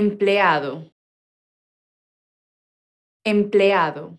empleado empleado